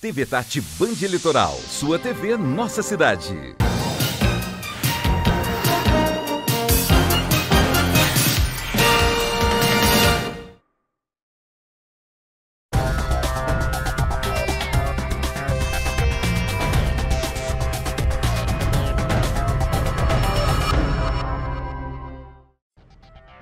TV Tati Band Litoral, sua TV Nossa Cidade.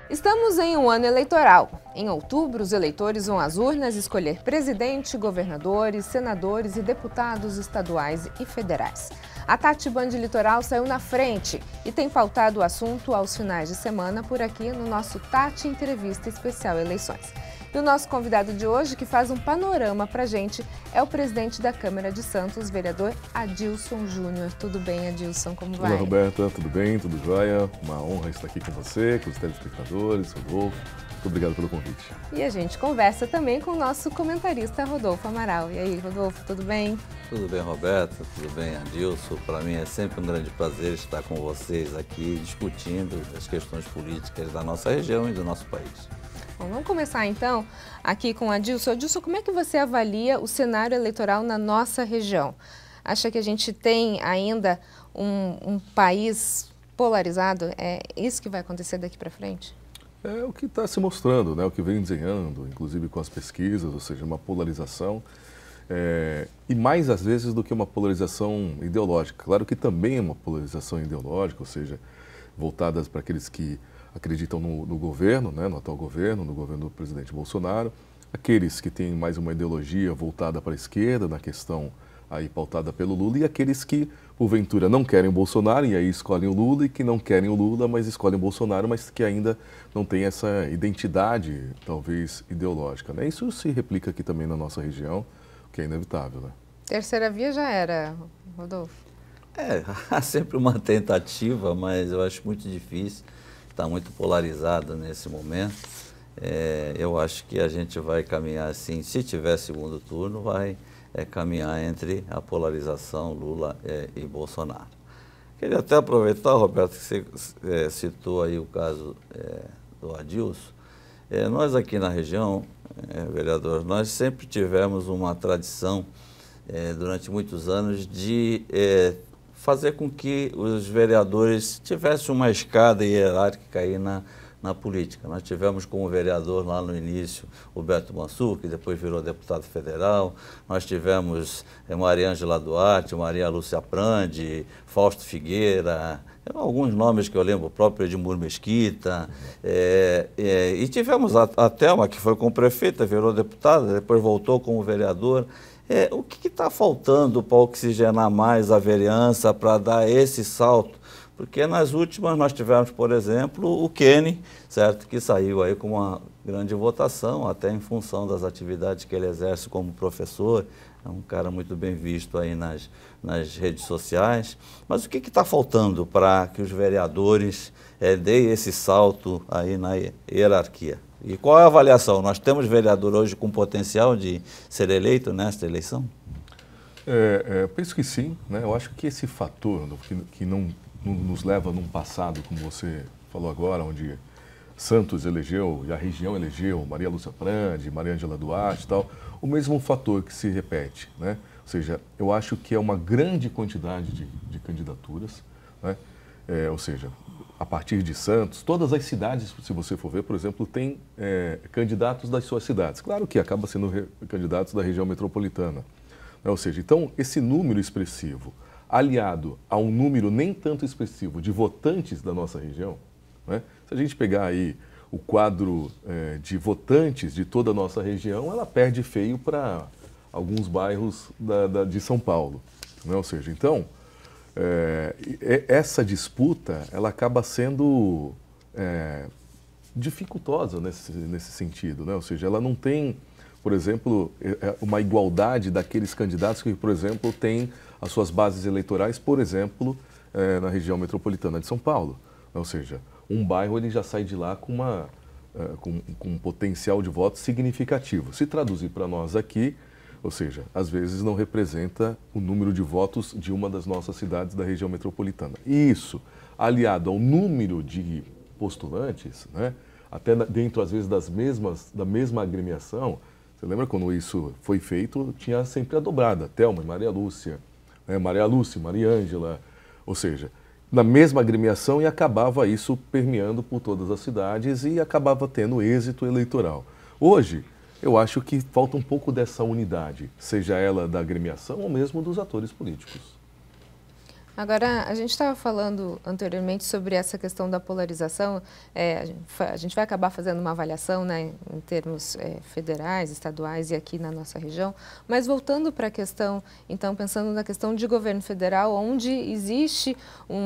Estamos em um ano eleitoral em outubro, os eleitores vão às urnas escolher presidente, governadores, senadores e deputados estaduais e federais. A Tati Band Litoral saiu na frente e tem pautado o assunto aos finais de semana por aqui no nosso Tati Entrevista Especial Eleições. E o nosso convidado de hoje, que faz um panorama pra gente, é o presidente da Câmara de Santos, vereador Adilson Júnior. Tudo bem, Adilson? Como vai? Olá, Roberta. Tudo bem? Tudo jóia? Uma honra estar aqui com você, com os telespectadores, Rodolfo. Muito obrigado pelo convite. E a gente conversa também com o nosso comentarista Rodolfo Amaral. E aí, Rodolfo, tudo bem? Tudo bem, Roberto. Tudo bem, Adilson. Para mim é sempre um grande prazer estar com vocês aqui discutindo as questões políticas da nossa região e do nosso país. Bom, vamos começar então aqui com Adilson. Adilson, como é que você avalia o cenário eleitoral na nossa região? Acha que a gente tem ainda um, um país polarizado? É isso que vai acontecer daqui para frente? É o que está se mostrando, né? o que vem desenhando, inclusive com as pesquisas, ou seja, uma polarização. É, e mais às vezes do que uma polarização ideológica. Claro que também é uma polarização ideológica, ou seja, voltadas para aqueles que acreditam no, no governo, né, no atual governo, no governo do presidente Bolsonaro, aqueles que têm mais uma ideologia voltada para a esquerda na questão aí pautada pelo Lula, e aqueles que, porventura, não querem o Bolsonaro e aí escolhem o Lula, e que não querem o Lula, mas escolhem o Bolsonaro, mas que ainda não tem essa identidade, talvez, ideológica. Né? Isso se replica aqui também na nossa região, o que é inevitável. Né? Terceira via já era, Rodolfo. É, há sempre uma tentativa, mas eu acho muito difícil, está muito polarizada nesse momento. É, eu acho que a gente vai caminhar assim, se tiver segundo turno, vai é caminhar entre a polarização Lula é, e Bolsonaro. Queria até aproveitar, Roberto, que você é, citou aí o caso é, do Adilson. É, nós aqui na região, é, vereador, nós sempre tivemos uma tradição é, durante muitos anos de é, fazer com que os vereadores tivessem uma escada hierárquica aí na na política. Nós tivemos como vereador lá no início o Beto Mansur, que depois virou deputado federal. Nós tivemos eh, Maria Ângela Duarte, Maria Lúcia Prandi, Fausto Figueira, alguns nomes que eu lembro, o próprio Edmur Mesquita. É, é, e tivemos a, a Thelma, que foi com prefeita, virou deputada, depois voltou como vereador. É, o que está faltando para oxigenar mais a vereança, para dar esse salto? Porque nas últimas nós tivemos, por exemplo, o Kenny, certo, que saiu aí com uma grande votação, até em função das atividades que ele exerce como professor, é um cara muito bem visto aí nas, nas redes sociais. Mas o que está faltando para que os vereadores é, deem esse salto aí na hierarquia? E qual é a avaliação? Nós temos vereador hoje com potencial de ser eleito nesta eleição? É, é, penso que sim. Né? Eu acho que esse fator que, que não nos leva num passado, como você falou agora, onde Santos elegeu e a região elegeu Maria Lúcia Prandi, Maria Angela Duarte e tal, o mesmo fator que se repete, né? Ou seja, eu acho que é uma grande quantidade de, de candidaturas, né? É, ou seja, a partir de Santos, todas as cidades, se você for ver, por exemplo, têm é, candidatos das suas cidades. Claro que acaba sendo candidatos da região metropolitana. Né? Ou seja, então, esse número expressivo aliado a um número nem tanto expressivo de votantes da nossa região, né? se a gente pegar aí o quadro eh, de votantes de toda a nossa região, ela perde feio para alguns bairros da, da, de São Paulo. Né? Ou seja, então, eh, essa disputa ela acaba sendo eh, dificultosa nesse, nesse sentido. Né? Ou seja, ela não tem, por exemplo, uma igualdade daqueles candidatos que, por exemplo, têm as suas bases eleitorais, por exemplo, é, na região metropolitana de São Paulo. Ou seja, um bairro ele já sai de lá com, uma, é, com, com um potencial de voto significativo. Se traduzir para nós aqui, ou seja, às vezes não representa o número de votos de uma das nossas cidades da região metropolitana. E isso, aliado ao número de postulantes, né, até dentro às vezes das mesmas, da mesma agremiação, você lembra quando isso foi feito, tinha sempre a dobrada, Thelma e Maria Lúcia, né? Maria Lúcia, Maria Ângela, ou seja, na mesma agremiação e acabava isso permeando por todas as cidades e acabava tendo êxito eleitoral. Hoje, eu acho que falta um pouco dessa unidade, seja ela da agremiação ou mesmo dos atores políticos. Agora, a gente estava falando anteriormente sobre essa questão da polarização. É, a gente vai acabar fazendo uma avaliação né, em termos é, federais, estaduais e aqui na nossa região. Mas voltando para a questão, então, pensando na questão de governo federal, onde existe um,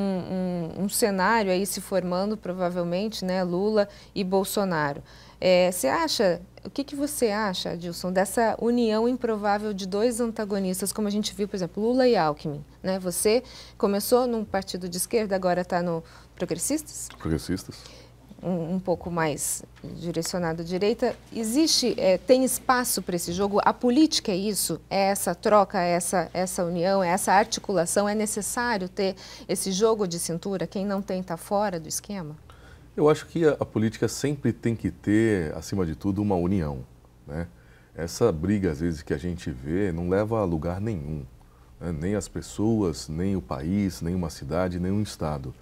um, um cenário aí se formando, provavelmente, né, Lula e Bolsonaro. É, você acha o que, que você acha, Adilson, dessa união improvável de dois antagonistas, como a gente viu, por exemplo, Lula e Alckmin? Né? Você começou num partido de esquerda, agora está no Progressistas? Progressistas. Um, um, pouco mais direcionado à direita. Existe, é, tem espaço para esse jogo? A política é isso? É essa troca, é essa, essa união, é essa articulação? É necessário ter esse jogo de cintura? Quem não tem está fora do esquema? Eu acho que a, política sempre tem que ter, acima de tudo, uma união. Né? Essa briga, às vezes, que a gente vê não leva a lugar nenhum. Né? Nem as pessoas, nem o país, nem uma cidade, nem um Estado.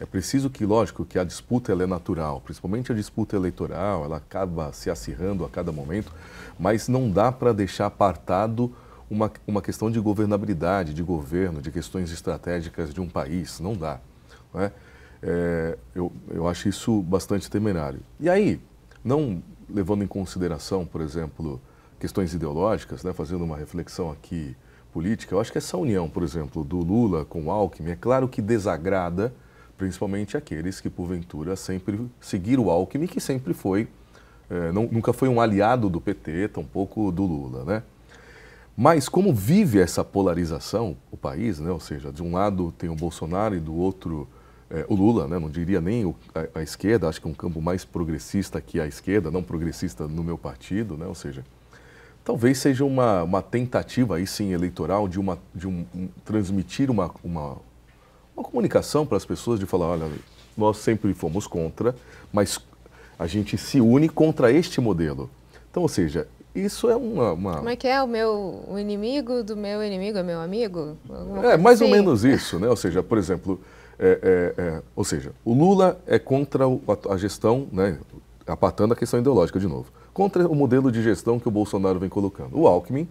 É preciso que, lógico, que a disputa ela é natural, principalmente a disputa eleitoral, ela acaba se acirrando a cada momento, mas não dá para deixar apartado uma, uma questão de governabilidade, de governo, de questões estratégicas de um país. Não dá. Não é? É, eu, eu acho isso bastante temerário. E aí, não levando em consideração, por exemplo, questões ideológicas, né, fazendo uma reflexão aqui política, eu acho que essa união, por exemplo, do Lula com o Alckmin, é claro que desagrada principalmente aqueles que, porventura, sempre seguiram o Alckmin, que sempre foi, é, não, nunca foi um aliado do PT, tampouco do Lula, né? Mas como vive essa polarização o país, né? ou seja, de um lado tem o Bolsonaro e do outro é, o Lula, né, não diria nem o, a, a, esquerda, acho que é um campo mais progressista que a esquerda, não progressista no meu partido, né, ou seja, talvez seja uma, uma tentativa aí sim eleitoral de, uma, de um, um, transmitir uma, uma, uma comunicação para as pessoas de falar, olha, nós sempre fomos contra, mas a gente se une contra este modelo. Então, ou seja, isso é uma, uma, Como é que é? O meu o inimigo do meu inimigo é meu amigo? É, mais assim. ou menos isso, né? Ou seja, por exemplo, é, é, é, ou seja, o Lula é contra a, gestão, né, apatando a questão ideológica de novo, contra o modelo de gestão que o Bolsonaro vem colocando. O Alckmin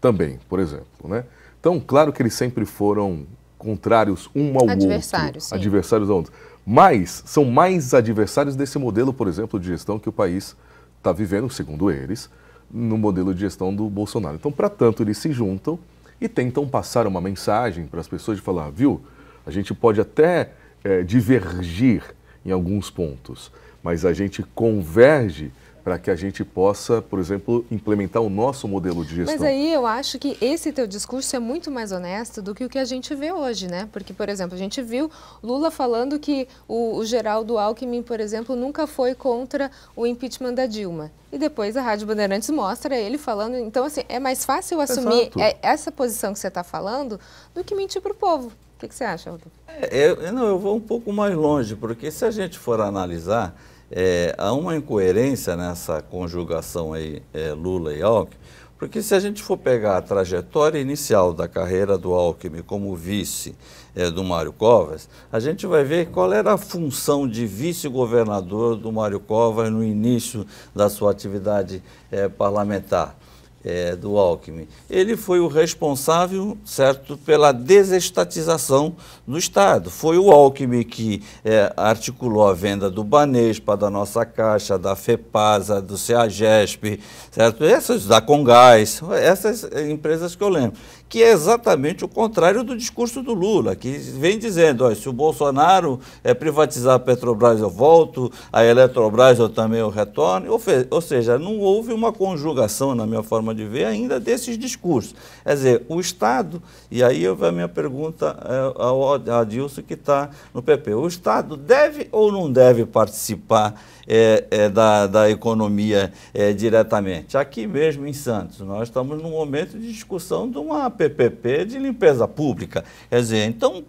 também, por exemplo. Né? Então, claro que eles sempre foram contrários um ao adversários, outro. Sim. Adversários ao outro. Mas são mais adversários desse modelo, por exemplo, de gestão que o país está vivendo, segundo eles, no modelo de gestão do Bolsonaro. Então, para tanto, eles se juntam e tentam passar uma mensagem para as pessoas de falar, viu? A gente pode até é, divergir em alguns pontos, mas a gente converge para que a gente possa, por exemplo, implementar o nosso modelo de gestão. Mas aí eu acho que esse teu discurso é muito mais honesto do que o que a gente vê hoje, né? Porque, por exemplo, a gente viu Lula falando que o, o Geraldo Alckmin, por exemplo, nunca foi contra o impeachment da Dilma. E depois a Rádio Bandeirantes mostra ele falando. Então, assim, é mais fácil assumir Exato. É, essa posição que você está falando do que mentir para o povo. O que, que você acha, Rodolfo? É, eu, não, eu vou um pouco mais longe, porque se a gente for analisar, é, há uma incoerência nessa conjugação aí, é, Lula e Alckmin, porque se a gente for pegar a trajetória inicial da carreira do Alckmin como vice é, do Mário Covas, a gente vai ver qual era a função de vice-governador do Mário Covas no início da sua atividade é, parlamentar é, do Alckmin. Ele foi o responsável, certo, pela desestatização do Estado. Foi o Alckmin que é, articulou a venda do Banespa, da nossa Caixa, da FEPASA, do CEAGESP, certo? Essas, da Congás, essas empresas que eu lembro que é exatamente o contrário do discurso do Lula, que vem dizendo, olha, se o Bolsonaro é, privatizar a Petrobras eu volto, a Eletrobras eu também eu retorno, ou, ou seja, não houve uma conjugação, na minha forma de ver, ainda desses discursos. Quer dizer, o Estado, e aí eu a minha pergunta eh, ao Adilson que está no PP, o Estado deve ou não deve participar é, é, da, da economia diretamente? Aqui mesmo em Santos, nós estamos num momento de discussão de uma PPP de limpeza pública. Quer dizer, então,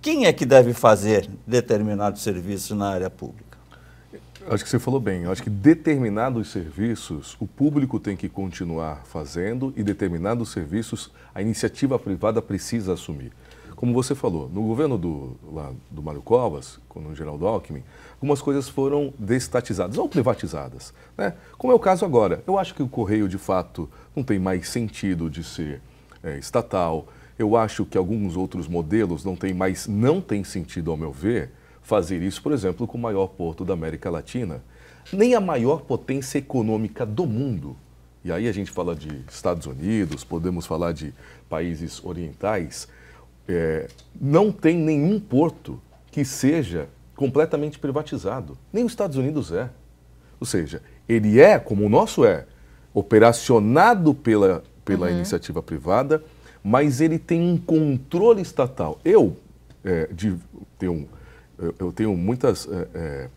quem é que deve fazer determinados serviços na área pública? Acho que você falou bem. Acho que determinados serviços o público tem que continuar fazendo e determinados serviços a iniciativa privada precisa assumir. Como você falou, no governo do, lá, do Mário Covas, o Geraldo Alckmin, algumas coisas foram destatizadas ou privatizadas. Né? Como é o caso agora. Eu acho que o Correio, de fato, não tem mais sentido de ser é, estatal. Eu acho que alguns outros modelos não têm mais, não tem sentido, ao meu ver, fazer isso, por exemplo, com o maior porto da América Latina, nem a maior potência econômica do mundo. E aí a gente fala de Estados Unidos, podemos falar de países orientais, é, não tem nenhum porto que seja completamente privatizado. Nem os Estados Unidos é. Ou seja, ele é, como o nosso é, operacionado pela pela uhum. iniciativa privada, mas ele tem um controle estatal. Eu, é, de, tenho, eu tenho muitas é, é,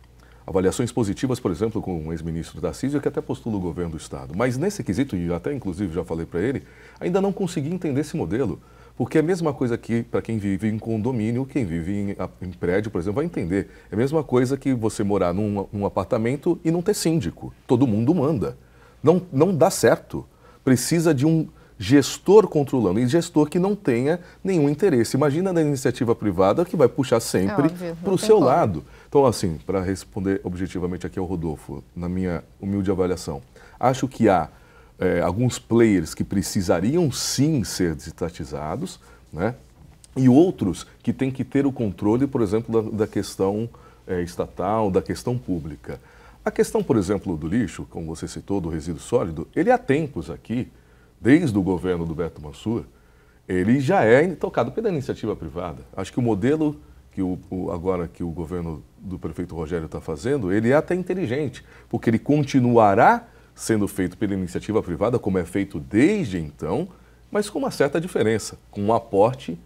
avaliações positivas, por exemplo, com o ex-ministro da CISI, que até postula o governo do Estado. Mas nesse quesito, e até inclusive já falei para ele, ainda não consegui entender esse modelo. Porque é a mesma coisa que, para quem vive em condomínio, quem vive em, em, prédio, por exemplo, vai entender. É a mesma coisa que você morar num, num apartamento e não ter síndico. Todo mundo manda. Não, não dá certo precisa de um gestor controlando e gestor que não tenha nenhum interesse. Imagina na iniciativa privada que vai puxar sempre é para o seu como. lado. Então, assim, para responder objetivamente aqui ao Rodolfo, na minha humilde avaliação, acho que há é, alguns players que precisariam sim ser desestatizados, né? E outros que têm que ter o controle, por exemplo, da, da questão é, estatal, da questão pública. A questão, por exemplo, do lixo, como você citou, do resíduo sólido, ele há tempos aqui, desde o governo do Beto Mansur, ele já é tocado pela iniciativa privada. Acho que o modelo que o, o agora que o governo do prefeito Rogério está fazendo, ele é até inteligente, porque ele continuará sendo feito pela iniciativa privada, como é feito desde então, mas com uma certa diferença, com um aporte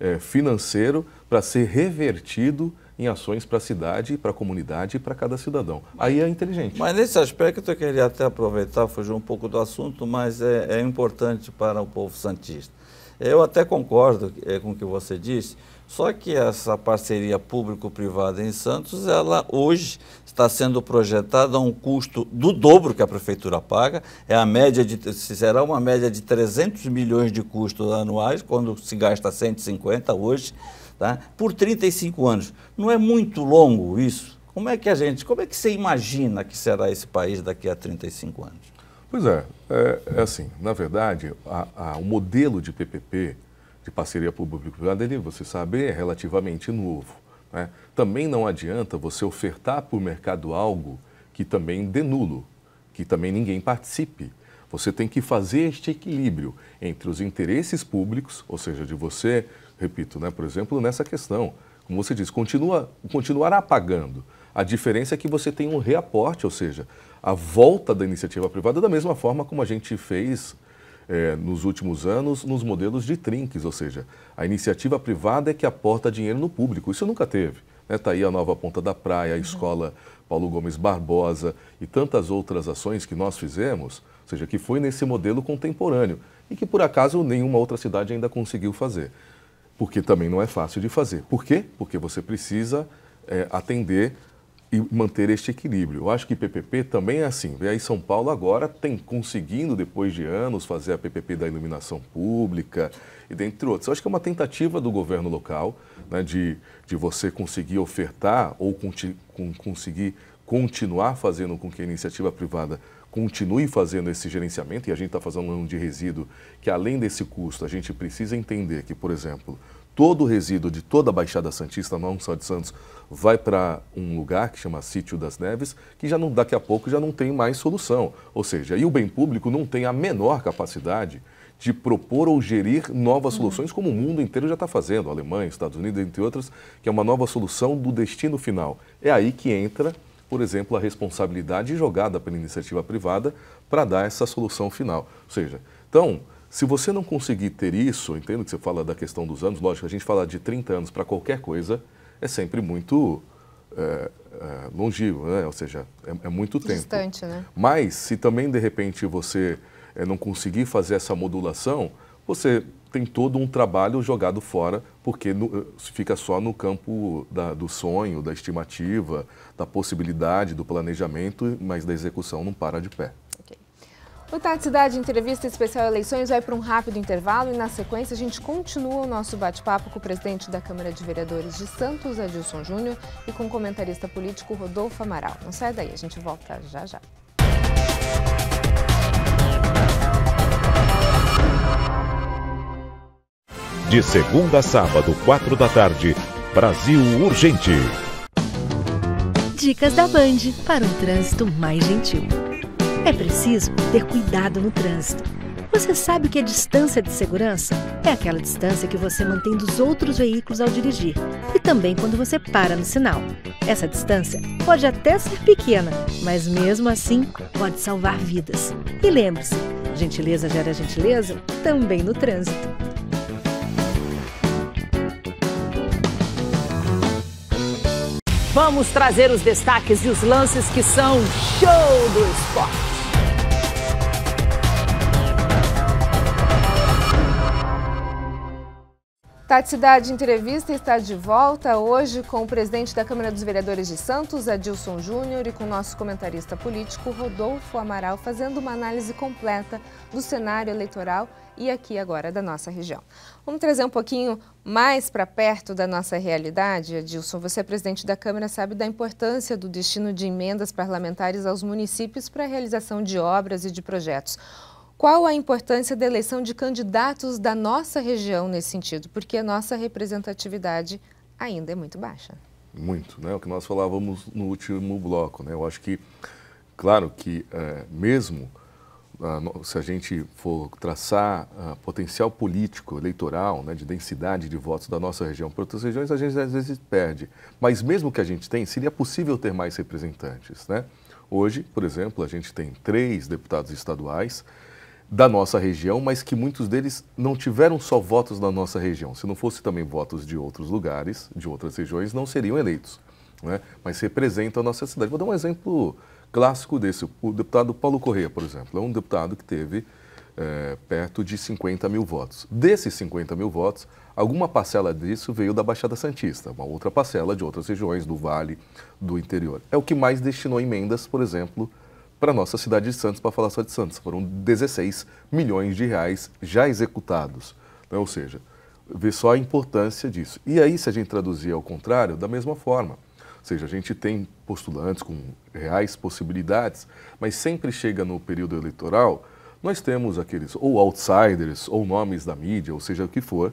é, financeiro para ser revertido em ações para a cidade, para a comunidade e para cada cidadão. Aí é inteligente. Mas nesse aspecto eu queria até aproveitar, fugir um pouco do assunto, mas é, é importante para o povo santista. Eu até concordo é, com o que você disse, só que essa parceria público-privada em Santos, ela hoje está sendo projetada a um custo do dobro que a prefeitura paga. É a média de será uma média de 300 milhões de custos anuais quando se gasta 150 hoje, tá? Por 35 anos. Não é muito longo isso? Como é que a gente, como é que você imagina que será esse país daqui a 35 anos? Pois é, é, é assim, na verdade, a, a, o modelo de PPP, de parceria público-privada, ele, você sabe, é relativamente novo. Né? Também não adianta você ofertar para o mercado algo que também dê nulo, que também ninguém participe. Você tem que fazer este equilíbrio entre os interesses públicos, ou seja, de você, repito, né, por exemplo, nessa questão, como você diz, continua, continuará pagando. A diferença é que você tem um reaporte, ou seja, a volta da iniciativa privada, da mesma forma como a gente fez é, nos últimos anos nos modelos de trinques, ou seja, a iniciativa privada é que aporta dinheiro no público. Isso nunca teve. Está né? Tá aí a Nova Ponta da Praia, a uhum. Escola Paulo Gomes Barbosa e tantas outras ações que nós fizemos, ou seja, que foi nesse modelo contemporâneo e que, por acaso, nenhuma outra cidade ainda conseguiu fazer. Porque também não é fácil de fazer. Por quê? Porque você precisa é, atender e manter este equilíbrio. Eu acho que PPP também é assim. Vê aí São Paulo agora tem conseguindo, depois de anos, fazer a PPP da iluminação pública e dentre outros. Eu acho que é uma tentativa do governo local né, de, de você conseguir ofertar ou conti, com, conseguir continuar fazendo com que a iniciativa privada continue fazendo esse gerenciamento. E a gente está fazendo um de resíduo que, além desse custo, a gente precisa entender que, por exemplo, todo o resíduo de toda a Baixada Santista, não só de Santos, vai para um lugar que chama Sítio das Neves, que já não daqui a pouco já não tem mais solução. Ou seja, e o bem público não tem a menor capacidade de propor ou gerir novas uhum. soluções, como o mundo inteiro já está fazendo, Alemanha, Estados Unidos, entre outras, que é uma nova solução do destino final. É aí que entra, por exemplo, a responsabilidade jogada pela iniciativa privada para dar essa solução final. Ou seja, então, se você não conseguir ter isso, entendo que você fala da questão dos anos, lógico, a gente fala de 30 anos para qualquer coisa é sempre muito é, é, longínquo, né? ou seja, é, é muito Distante, tempo. Né? Mas se também de repente você eh, não conseguir fazer essa modulação, você tem todo um trabalho jogado fora, porque no, fica só no campo da, do sonho, da estimativa, da possibilidade, do planejamento, mas da execução não para de pé. O Tati Cidade Entrevista Especial Eleições vai para um rápido intervalo e, na sequência, a gente continua o nosso bate-papo com o presidente da Câmara de Vereadores de Santos, Adilson Júnior, e com o comentarista político Rodolfo Amaral. Não sai daí, a gente volta já já. De segunda a sábado, quatro da tarde, Brasil Urgente. Dicas da Band para um trânsito mais gentil. É preciso ter cuidado no trânsito. Você sabe que a é distância de segurança é aquela distância que você mantém dos outros veículos ao dirigir e também quando você para no sinal. Essa distância pode até ser pequena, mas mesmo assim pode salvar vidas. E lembre-se, gentileza gera gentileza também no trânsito. Vamos trazer os destaques e os lances que são show do esporte. Tati Cidade Entrevista está de volta hoje com o presidente da Câmara dos Vereadores de Santos, Adilson Júnior, e com o nosso comentarista político, Rodolfo Amaral, fazendo uma análise completa do cenário eleitoral e aqui agora da nossa região. Vamos trazer um pouquinho mais para perto da nossa realidade, Adilson. Você é presidente da Câmara, sabe da importância do destino de emendas parlamentares aos municípios para a realização de obras e de projetos. Qual a importância da eleição de candidatos da nossa região nesse sentido? Porque a nossa representatividade ainda é muito baixa. Muito, né? O que nós falávamos no último bloco, né? Eu acho que, claro que é, mesmo se a gente for traçar uh, potencial político, eleitoral, né, de densidade de votos da nossa região para outras regiões, a gente às vezes perde. Mas mesmo que a gente tenha, seria possível ter mais representantes. Né? Hoje, por exemplo, a gente tem três deputados estaduais, da nossa região, mas que muitos deles não tiveram só votos da nossa região. Se não fosse também votos de outros lugares, de outras regiões, não seriam eleitos. Né? Mas representam a nossa cidade. Vou dar um exemplo clássico desse. O deputado Paulo Correia, por exemplo, é um deputado que teve é, perto de 50 mil votos. Desses 50 mil votos, alguma parcela disso veio da Baixada Santista, uma outra parcela de outras regiões, do Vale, do interior. É o que mais destinou emendas, por exemplo, para a nossa cidade de Santos, para falar só de Santos. Foram 16 milhões de reais já executados. Né? Ou seja, vê só a importância disso. E aí, se a gente traduzir ao contrário, da mesma forma. Ou seja, a gente tem postulantes com reais possibilidades, mas sempre chega no período eleitoral, nós temos aqueles ou outsiders, ou nomes da mídia, ou seja o que for,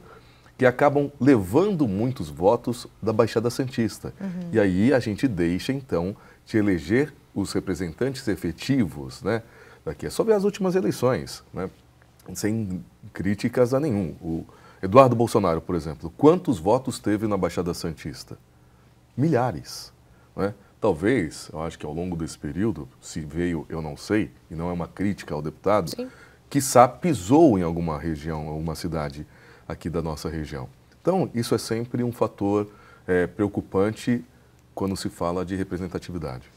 que acabam levando muitos votos da Baixada Santista. Uhum. E aí a gente deixa, então, de eleger os representantes efetivos né, daqui. É só ver as últimas eleições, né, sem críticas a nenhum. O Eduardo Bolsonaro, por exemplo, quantos votos teve na Baixada Santista? Milhares. Né? Talvez, eu acho que ao longo desse período, se veio, eu não sei, e não é uma crítica ao deputado, que quiçá pisou em alguma região, alguma cidade aqui da nossa região. Então, isso é sempre um fator é, preocupante quando se fala de representatividade.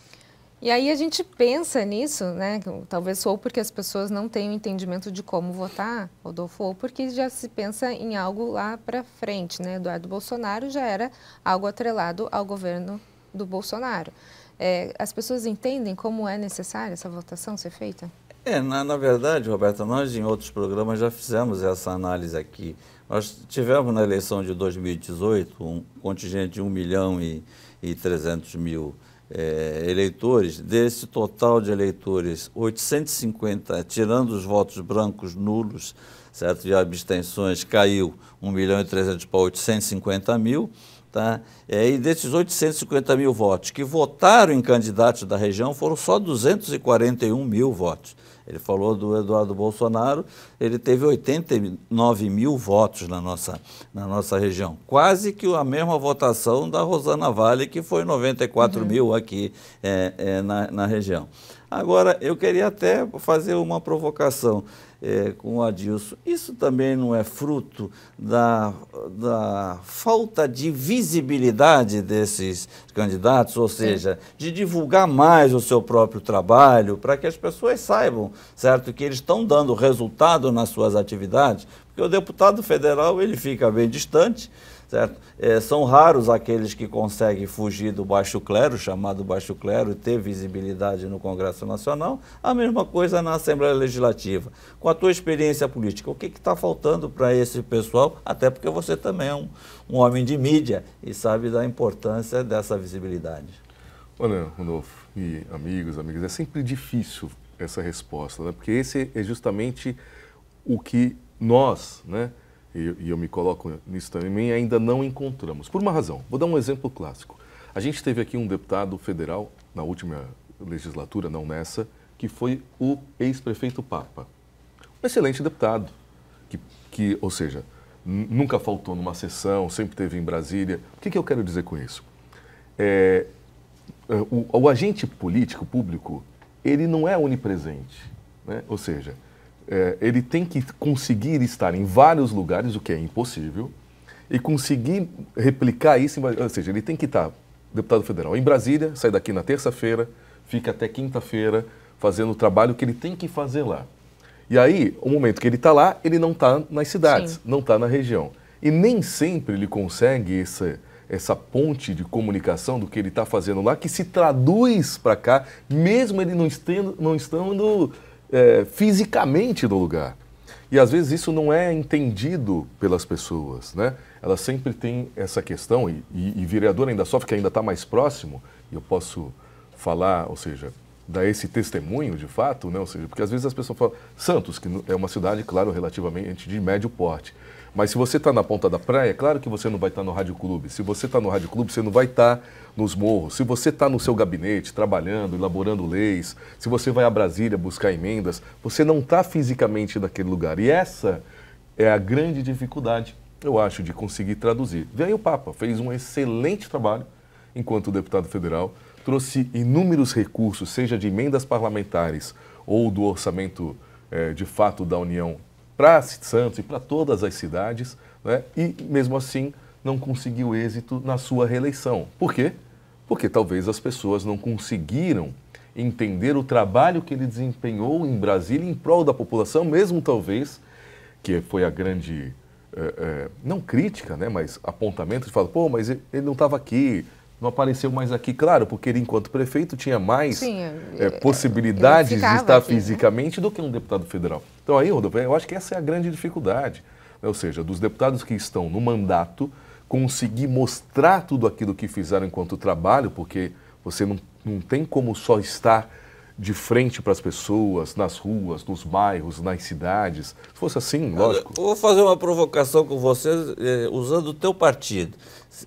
E aí a gente pensa nisso, né? Talvez ou porque as pessoas não têm o entendimento de como votar, Rodolfo, ou porque já se pensa em algo lá para frente, né? Eduardo Bolsonaro já era algo atrelado ao governo do Bolsonaro. É, as pessoas entendem como é necessária essa votação ser feita? É, na, na verdade, Roberta, nós em outros programas já fizemos essa análise aqui. Nós tivemos na eleição de 2018 um contingente de 1 milhão e, e 300 mil é, eleitores, desse total de eleitores, 850, tirando os votos brancos nulos, certo, de abstenções, caiu 1 milhão e 300 para 850 mil, Tá? É, e desses 850 mil votos que votaram em candidatos da região, foram só 241 mil votos. Ele falou do Eduardo Bolsonaro, ele teve 89 mil votos na nossa, na nossa região. Quase que a mesma votação da Rosana Vale, que foi 94 uhum. mil aqui é, é, na, na região. Agora, eu queria até fazer uma provocação é, com o Adilson. Isso também não é fruto da, da falta de visibilidade desses candidatos, ou seja, Sim. de divulgar mais o seu próprio trabalho para que as pessoas saibam, certo, que eles estão dando resultado nas suas atividades, porque o deputado federal ele fica bem distante, Certo? É, são raros aqueles que conseguem fugir do baixo clero, chamado baixo clero, e ter visibilidade no Congresso Nacional. A mesma coisa na Assembleia Legislativa. Com a tua experiência política, o que está faltando para esse pessoal? Até porque você também é um, um homem de mídia e sabe da importância dessa visibilidade. Olha, Rodolfo e amigos, amigas, é sempre difícil essa resposta, né? porque esse é justamente o que nós, né? e, e eu me coloco nisso também, ainda não encontramos. Por uma razão. Vou dar um exemplo clássico. A gente teve aqui um deputado federal, na última legislatura, não nessa, que foi o ex-prefeito Papa. Um excelente deputado, que, que ou seja, nunca faltou numa sessão, sempre teve em Brasília. O que, que eu quero dizer com isso? É, é o, o, agente político, público, ele não é onipresente. Né? Ou seja, é, ele tem que conseguir estar em vários lugares, o que é impossível, e conseguir replicar isso, ou seja, ele tem que estar, deputado federal, em Brasília, sai daqui na terça-feira, fica até quinta-feira fazendo o trabalho que ele tem que fazer lá. E aí, o momento que ele está lá, ele não está nas cidades, Sim. não está na região. E nem sempre ele consegue essa, essa ponte de comunicação do que ele está fazendo lá, que se traduz para cá, mesmo ele não estando, não estando é, fisicamente do lugar. E às vezes isso não é entendido pelas pessoas, né? Elas sempre têm essa questão, e, e, e vereador ainda sofre, que ainda está mais próximo, e eu posso falar, ou seja, dar esse testemunho de fato, né? Ou seja, porque às vezes as pessoas falam, Santos, que é uma cidade, claro, relativamente de médio porte, mas se você está na ponta da praia, claro que você não vai estar tá no Rádio Clube. Se você está no Rádio Clube, você não vai estar tá nos morros. Se você está no seu gabinete, trabalhando, elaborando leis, se você vai a Brasília buscar emendas, você não está fisicamente naquele lugar. E essa é a grande dificuldade, eu acho, de conseguir traduzir. Veio o Papa, fez um excelente trabalho enquanto deputado federal, trouxe inúmeros recursos, seja de emendas parlamentares ou do orçamento é, de fato da União para Santos e para todas as cidades, né? e mesmo assim não conseguiu êxito na sua reeleição. Por quê? Porque talvez as pessoas não conseguiram entender o trabalho que ele desempenhou em Brasília em prol da população, mesmo talvez, que foi a grande, é, é, não crítica, né, mas apontamento de falar, pô, mas ele não estava aqui, não apareceu mais aqui. Claro, porque ele, enquanto prefeito, tinha mais Sim, é, eh, possibilidades de estar aqui. Né? fisicamente do que um deputado federal. Então aí, Rodolfo, eu acho que essa é a grande dificuldade. Né? Ou seja, dos deputados que estão no mandato, conseguir mostrar tudo aquilo que fizeram enquanto trabalho, porque você não, não tem como só estar de frente para as pessoas, nas ruas, nos bairros, nas cidades. Se fosse assim, lógico. Eu vou fazer uma provocação com você eh, usando o teu partido,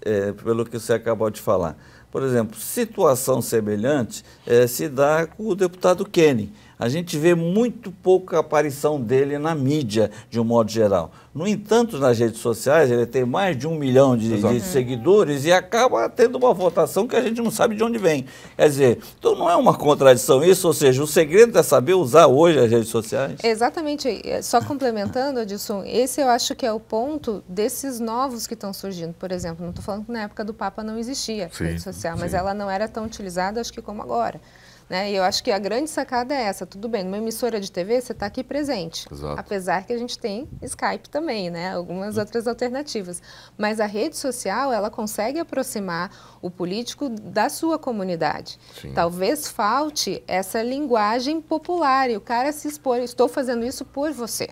eh, pelo que você acabou de falar. Por exemplo, situação semelhante eh, se dá com o deputado Kenny a gente vê muito pouca aparição dele na mídia, de um modo geral. No entanto, nas redes sociais, ele tem mais de um milhão de, de seguidores e acaba tendo uma votação que a gente não sabe de onde vem. Quer dizer, então não é uma contradição isso, ou seja, o segredo é saber usar hoje as redes sociais. Exatamente. Eh, só complementando, Adilson, esse eu acho que é o ponto desses novos que estão surgindo. Por exemplo, não estou falando que na época do Papa não existia sim, rede social, mas sim. ela não era tão utilizada, acho que como agora. Né? E eu acho que a grande sacada é essa. Tudo bem, numa emissora de TV você está aqui presente. Exato. Apesar que a gente tem Skype também, né? algumas hum. outras alternativas. Mas a rede social ela consegue aproximar o político da sua comunidade. Sim. Talvez falte essa linguagem popular e o cara se expor. Estou fazendo isso por você.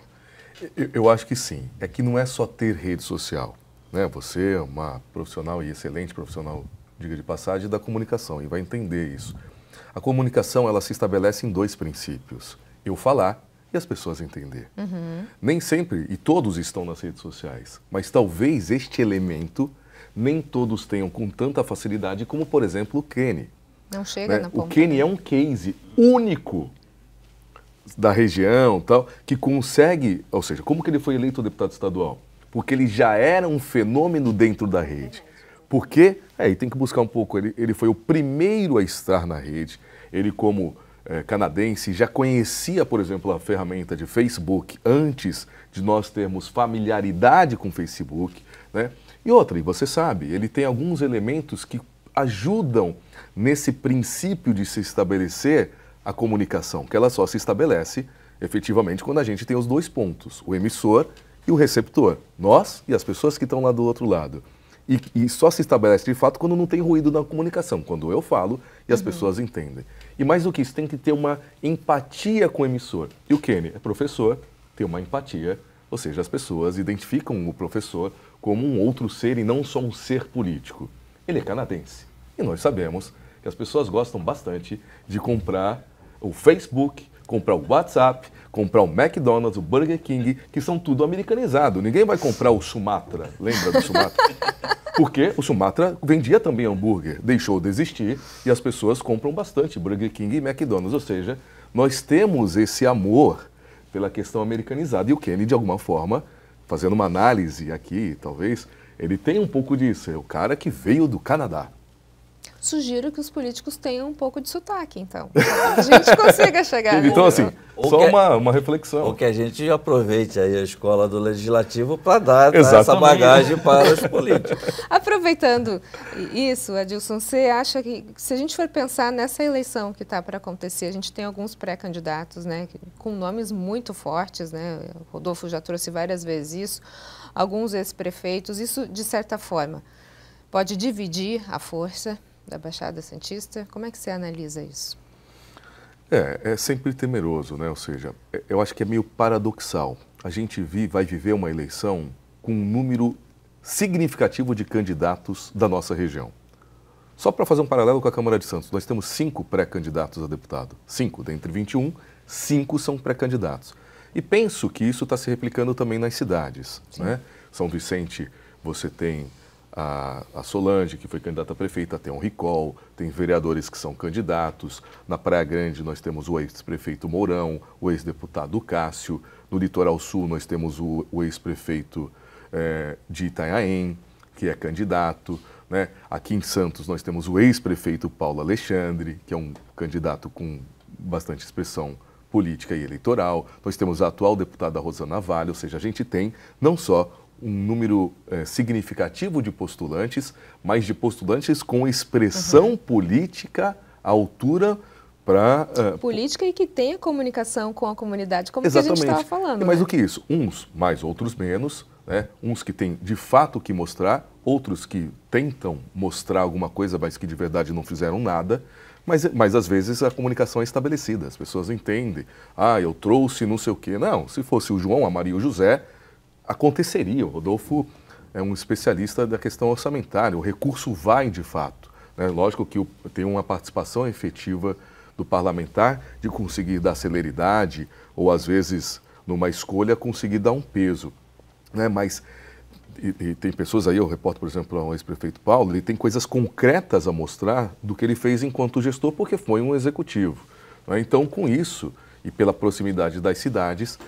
Eu, eu acho que sim. É que não é só ter rede social. Né? Você é uma profissional e excelente profissional, diga de passagem, da comunicação e vai entender isso. A comunicação ela se estabelece em dois princípios: eu falar e as pessoas entender. Uhum. Nem sempre, e todos estão nas redes sociais, mas talvez este elemento nem todos tenham com tanta facilidade como, por exemplo, o Kenny. Não chega né? na ponta. O Kenny é um case único da região, tal, que consegue, ou seja, como que ele foi eleito deputado estadual? Porque ele já era um fenômeno dentro da rede. Porque aí é, tem que buscar um pouco. Ele, ele foi o primeiro a estar na rede. Ele, como é, canadense, já conhecia, por exemplo, a ferramenta de Facebook antes de nós termos familiaridade com Facebook. Né? E outra, e você sabe, ele tem alguns elementos que ajudam nesse princípio de se estabelecer a comunicação, que ela só se estabelece efetivamente quando a gente tem os dois pontos, o emissor e o receptor, nós e as pessoas que estão lá do outro lado. E, e, só se estabelece de fato quando não tem ruído na comunicação, quando eu falo e as uhum. pessoas entendem. E mais do que isso, tem que ter uma empatia com o emissor. E o Kenny é professor, tem uma empatia, ou seja, as pessoas identificam o professor como um outro ser e não só um ser político. Ele é canadense. E nós sabemos que as pessoas gostam bastante de comprar o Facebook comprar o WhatsApp, comprar o McDonald's, o Burger King, que são tudo americanizado. Ninguém vai comprar o Sumatra, lembra do Sumatra? Porque o Sumatra vendia também hambúrguer, deixou de existir e as pessoas compram bastante Burger King e McDonald's. Ou seja, nós temos esse amor pela questão americanizada. E o Kenny, de alguma forma, fazendo uma análise aqui, talvez, ele tem um pouco disso. É o cara que veio do Canadá sugiro que os políticos tenham um pouco de sotaque, então. A gente consiga chegar. então, assim, ou só que, é- uma, uma reflexão. Ou que a gente aproveite aí a escola do Legislativo para dar tá, essa bagagem para os políticos. Aproveitando isso, Adilson, você acha que, se a gente for pensar nessa eleição que está para acontecer, a gente tem alguns pré-candidatos né, com nomes muito fortes, né? O Rodolfo já trouxe várias vezes isso, alguns ex-prefeitos, isso, de certa forma, pode dividir a força da Baixada Santista. Como é que você analisa isso? É, é sempre temeroso, né? Ou seja, é, eu acho que é meio paradoxal. A gente vi, vai viver uma eleição com um número significativo de candidatos da nossa região. Só para fazer um paralelo com a Câmara de Santos, nós temos cinco pré-candidatos a deputado. Cinco, dentre 21, cinco são pré-candidatos. E penso que isso está se replicando também nas cidades. Né? São Vicente, você tem a, a Solange, que foi candidata a prefeita, tem um recall, tem vereadores que são candidatos. Na Praia Grande nós temos o ex-prefeito Mourão, o ex-deputado Cássio. No Litoral Sul nós temos o, o ex-prefeito é, de Itanhaém, que é candidato. Né? Aqui em Santos nós temos o ex-prefeito Paulo Alexandre, que é um candidato com bastante expressão política e eleitoral. Nós temos a atual deputada Rosana Vale, ou seja, a gente tem não só um número é, significativo de postulantes, mas de postulantes com expressão uhum. política à altura para... Uh, é, política e que tenha comunicação com a comunidade, como que a gente estava falando. E mais né? do que isso, uns mais, outros menos, né? uns que têm de fato que mostrar, outros que tentam mostrar alguma coisa, mas que de verdade não fizeram nada, mas, mas às vezes a comunicação é estabelecida, as pessoas entendem. Ah, eu trouxe não sei o quê. Não, se fosse o João, a Maria e o José, aconteceria. O Rodolfo é um especialista da questão orçamentária, o recurso vai de fato. Né? Lógico que tem uma participação efetiva do parlamentar de conseguir dar celeridade ou, às vezes, numa escolha, conseguir dar um peso. Né? Mas e, e tem pessoas aí, eu reporto, por exemplo, ao ex-prefeito Paulo, ele tem coisas concretas a mostrar do que ele fez enquanto gestor, porque foi um executivo. Né? Então, com isso, e pela proximidade das cidades,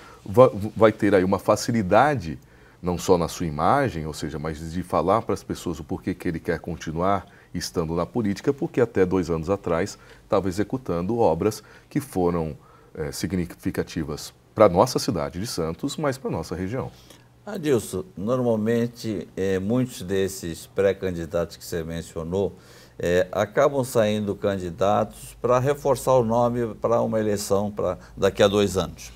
vai ter aí uma facilidade, não só na sua imagem, ou seja, mas de falar para as pessoas o porquê que ele quer continuar estando na política, porque até dois anos atrás estava executando obras que foram é, significativas para a nossa cidade de Santos, mas para a nossa região. Adilson, normalmente é, muitos desses pré-candidatos que você mencionou, é, acabam saindo candidatos para reforçar o nome para uma eleição para daqui a dois anos.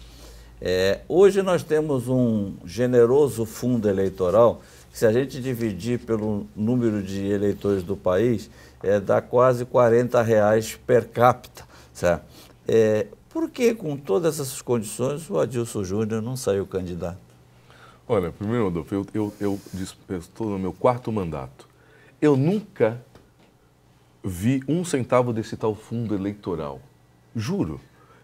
É, hoje nós temos um generoso fundo eleitoral que, se a gente dividir pelo número de eleitores do país, é, dá quase 40 reais per capita. Certo? É, por que, com todas essas condições, o Adilson Júnior não saiu candidato? Olha, primeiro, Adolfo, eu, eu, eu, eu estou no meu quarto mandato. Eu nunca vi um centavo desse tal fundo eleitoral. Juro.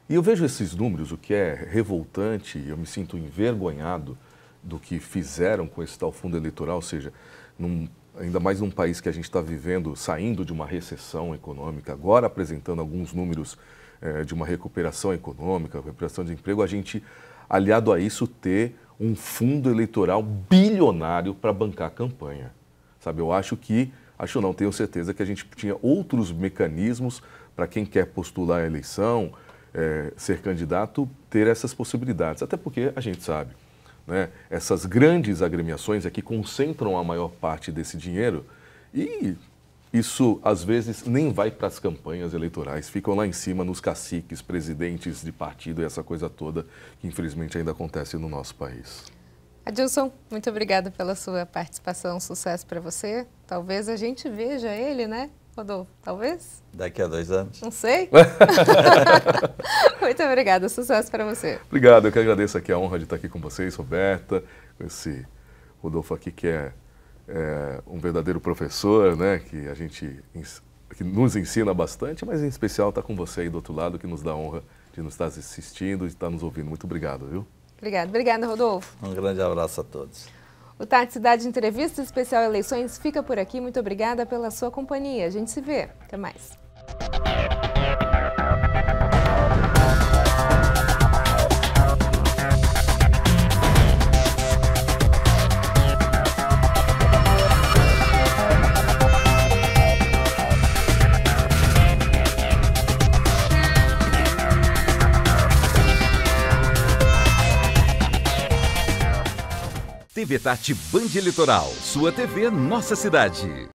E eu vejo esses números, o que é revoltante, eu me sinto envergonhado do que fizeram com esse tal fundo eleitoral, ou seja, num, ainda mais num país que a gente está vivendo, saindo de uma recessão econômica, agora apresentando alguns números eh, de uma recuperação econômica, recuperação de emprego, a gente, aliado a isso, ter um fundo eleitoral bilionário para bancar a campanha. Sabe, eu acho que Acho não, tenho certeza que a gente tinha outros mecanismos para quem quer postular a eleição, é, ser candidato, ter essas possibilidades. Até porque a gente sabe, né, essas grandes agremiações é que concentram a maior parte desse dinheiro e isso às vezes nem vai para as campanhas eleitorais, ficam lá em cima nos caciques, presidentes de partido e essa coisa toda que infelizmente ainda acontece no nosso país. Adilson, muito obrigada pela sua participação, sucesso para você. Talvez a gente veja ele, né, Rodolfo? Talvez? Daqui a dois anos. Não sei. muito obrigada, sucesso para você. Obrigado, eu que agradeço aqui a honra de estar aqui com vocês, Roberta, com esse Rodolfo aqui que é, é um verdadeiro professor, né, que a gente que nos ensina bastante, mas em especial está com você aí do outro lado, que nos dá a honra de nos estar assistindo e estar nos ouvindo. Muito obrigado, viu? Obrigada. Obrigada, Rodolfo. Um grande abraço a todos. O Tati Cidade Entrevista Especial Eleições fica por aqui. Muito obrigada pela sua companhia. A gente se vê. Até mais. TV Tati Band Litoral, sua TV Nossa Cidade.